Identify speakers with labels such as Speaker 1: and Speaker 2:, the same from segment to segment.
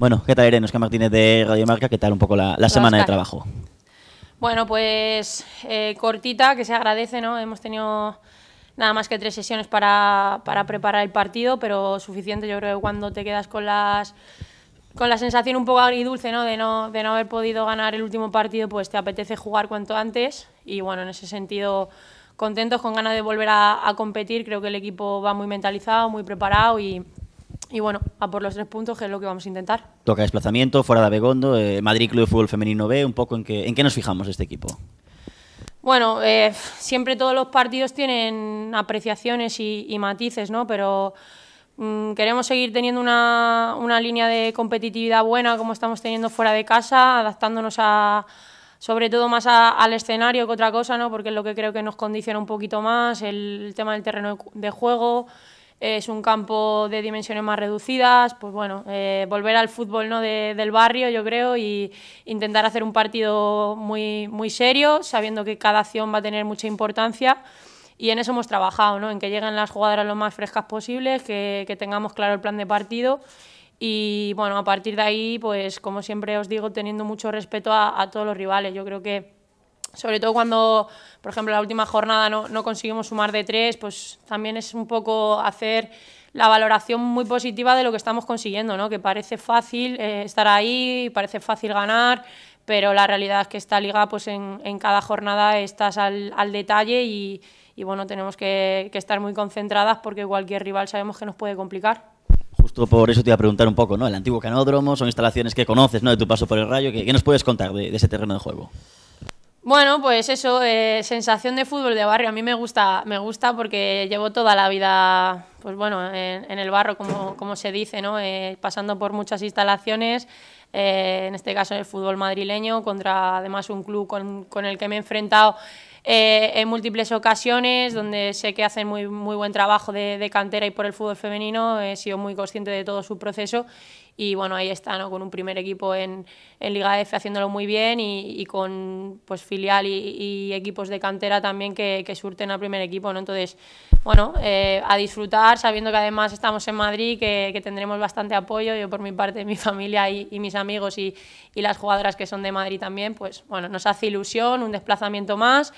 Speaker 1: Bueno, ¿qué tal Irene? Oscar Martínez de Radio Marca, ¿qué tal un poco la, semana de trabajo?
Speaker 2: Bueno, pues eh, cortita, que se agradece, ¿no? Hemos tenido nada más que tres sesiones para, preparar el partido, pero suficiente yo creo que cuando te quedas con las con la sensación un poco agridulce ¿no? De, no, de no haber podido ganar el último partido, pues te apetece jugar cuanto antes y bueno, en ese sentido contentos, con ganas de volver a competir, creo que el equipo va muy mentalizado, muy preparado y, y bueno, a por los tres puntos, que es lo que vamos a intentar. Toca
Speaker 1: desplazamiento, fuera de Abegondo, eh, Madrid Club de Fútbol Femenino B, un poco en qué, en qué nos fijamos este equipo.
Speaker 2: Bueno, eh, siempre todos los partidos tienen apreciaciones y, matices, ¿no? Pero mm, queremos seguir teniendo una, una, línea de competitividad buena como estamos teniendo fuera de casa, adaptándonos a, sobre todo más al escenario que otra cosa, ¿no? Porque es lo que creo que nos condiciona un poquito más, el, tema del terreno de juego es un campo de dimensiones más reducidas, pues bueno, eh, volver al fútbol ¿no? del barrio, yo creo, y intentar hacer un partido muy, muy serio, sabiendo que cada acción va a tener mucha importancia. Y en eso hemos trabajado, en que lleguen las jugadoras lo más frescas posible, que, tengamos claro el plan de partido y bueno, a partir de ahí, pues como siempre os digo, teniendo mucho respeto a, a todos los rivales. Yo creo que sobre todo cuando, por ejemplo, la última jornada no, conseguimos sumar de tres, pues también es un poco hacer la valoración muy positiva de lo que estamos consiguiendo, ¿no? que parece fácil eh, estar ahí, parece fácil ganar, pero la realidad es que esta liga, pues en, en cada jornada estás al, detalle y, bueno, tenemos que, estar muy concentradas porque cualquier rival sabemos que nos puede complicar.
Speaker 1: Justo por eso te iba a preguntar un poco, ¿no? El antiguo canódromo, son instalaciones que conoces, ¿no? De tu paso por el Rayo, ¿qué, nos puedes contar de, ese terreno de juego?
Speaker 2: Bueno, pues eso, eh, sensación de fútbol de barrio. A mí me gusta, me gusta porque llevo toda la vida, pues bueno, en, el barro, como, como, se dice, ¿no? Eh, pasando por muchas instalaciones, eh, en este caso el fútbol madrileño, contra además un club con, con el que me he enfrentado en múltiples ocasiones, donde sé que hacen muy, muy buen trabajo de, cantera y por el fútbol femenino, he sido muy consciente de todo su proceso y bueno, ahí está, ¿no? con un primer equipo en, Liga F haciéndolo muy bien y, con pues, filial y, equipos de cantera también que, surten al primer equipo. ¿no? Entonces, bueno, eh, a disfrutar, sabiendo que además estamos en Madrid, que, que, tendremos bastante apoyo, yo por mi parte, mi familia y, mis amigos y, las jugadoras que son de Madrid también, pues bueno, nos hace ilusión, un desplazamiento más.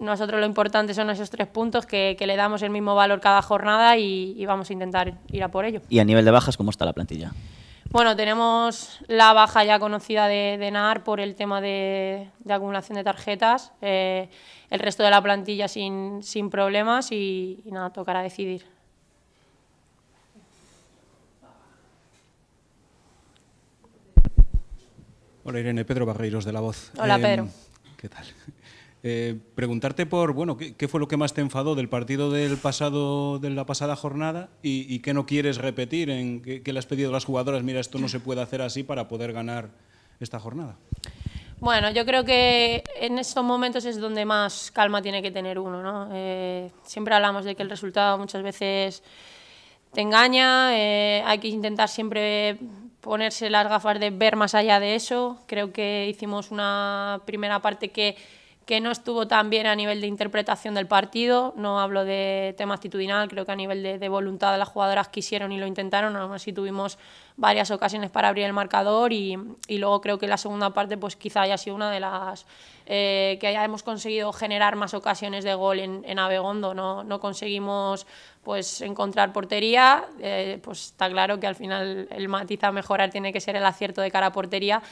Speaker 2: Nosotros lo importante son esos tres puntos que, que le damos el mismo valor cada jornada y vamos a intentar ir a por ello.
Speaker 1: ¿Y a nivel de bajas cómo está la plantilla?
Speaker 2: Bueno, tenemos la baja ya conocida de, Denar NAR por el tema de, acumulación de tarjetas, eh, el resto de la plantilla sin, problemas y, nada, tocará decidir.
Speaker 1: Hola Irene, Pedro Barreiros de La Voz. Hola em, Pedro. ¿Qué tal? Eh, preguntarte por, bueno, ¿qué, fue lo que más te enfadó del partido del pasado, de la pasada jornada y, qué no quieres repetir? En, ¿qué, le has pedido a las jugadoras? Mira, esto no se puede hacer así para poder ganar esta jornada.
Speaker 2: Bueno, yo creo que en estos momentos es donde más calma tiene que tener uno, ¿no? Eh, siempre hablamos de que el resultado muchas veces te engaña, eh, hay que intentar siempre ponerse las gafas de ver más allá de eso. Creo que hicimos una primera parte que que no estuvo tan bien a nivel de interpretación del partido, no hablo de tema actitudinal, creo que a nivel de, voluntad de las jugadoras quisieron y lo intentaron, aún así tuvimos varias ocasiones para abrir el marcador y, luego creo que la segunda parte pues quizá haya sido una de las eh, que hemos conseguido generar más ocasiones de gol en, en Abegondo, no, no conseguimos pues encontrar portería, eh, pues está claro que al final el matiz a mejorar tiene que ser el acierto de cara a portería,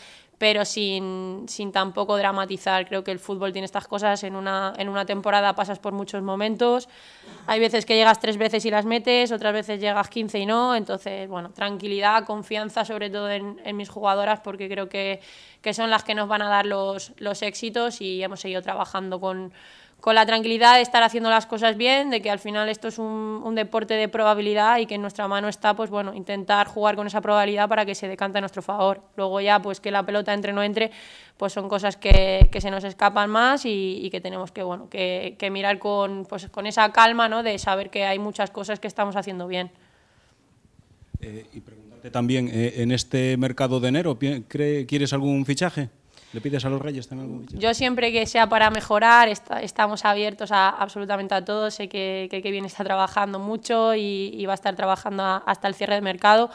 Speaker 2: pero sin, tampoco dramatizar. Creo que el fútbol tiene estas cosas. En una, en una temporada pasas por muchos momentos. Hay veces que llegas tres veces y las metes, otras veces llegas quince y no. Entonces, bueno, tranquilidad, confianza sobre todo en, en mis jugadoras porque creo que, son las que nos van a dar los, los éxitos y hemos seguido trabajando con con la tranquilidad de estar haciendo las cosas bien, de que al final esto es un, deporte de probabilidad y que en nuestra mano está, pues bueno, intentar jugar con esa probabilidad para que se decante a nuestro favor. Luego ya, pues que la pelota entre o no entre, pues son cosas que, se nos escapan más y, que tenemos que, bueno, que, mirar con, pues, con esa calma, ¿no? De saber que hay muchas cosas que estamos haciendo bien.
Speaker 1: Eh, y preguntarte también, eh, en este mercado de enero, ¿quieres algún fichaje? ¿Le pides a los reyes también algo?
Speaker 2: Yo siempre que sea para mejorar, estamos abiertos a, absolutamente a todos. Sé que, que, está trabajando mucho y, va a estar trabajando hasta el cierre del mercado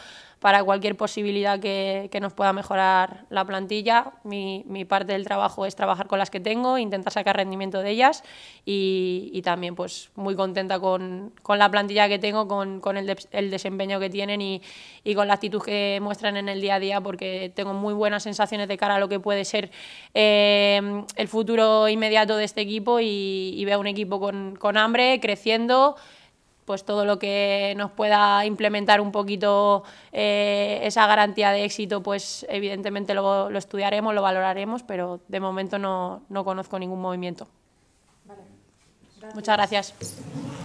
Speaker 2: para cualquier posibilidad que, nos pueda mejorar la plantilla. Mi, parte del trabajo es trabajar con las que tengo, intentar sacar rendimiento de ellas y, también pues muy contenta con, la plantilla que tengo, con, el, desempeño que tienen y, con la actitud que muestran en el día a día porque tengo muy buenas sensaciones de cara a lo que puede ser eh, el futuro inmediato de este equipo y, veo un equipo con, con hambre, creciendo pues todo lo que nos pueda implementar un poquito eh, esa garantía de éxito, pues evidentemente lo, lo, estudiaremos, lo valoraremos, pero de momento no, conozco ningún movimiento.
Speaker 1: Muchas gracias.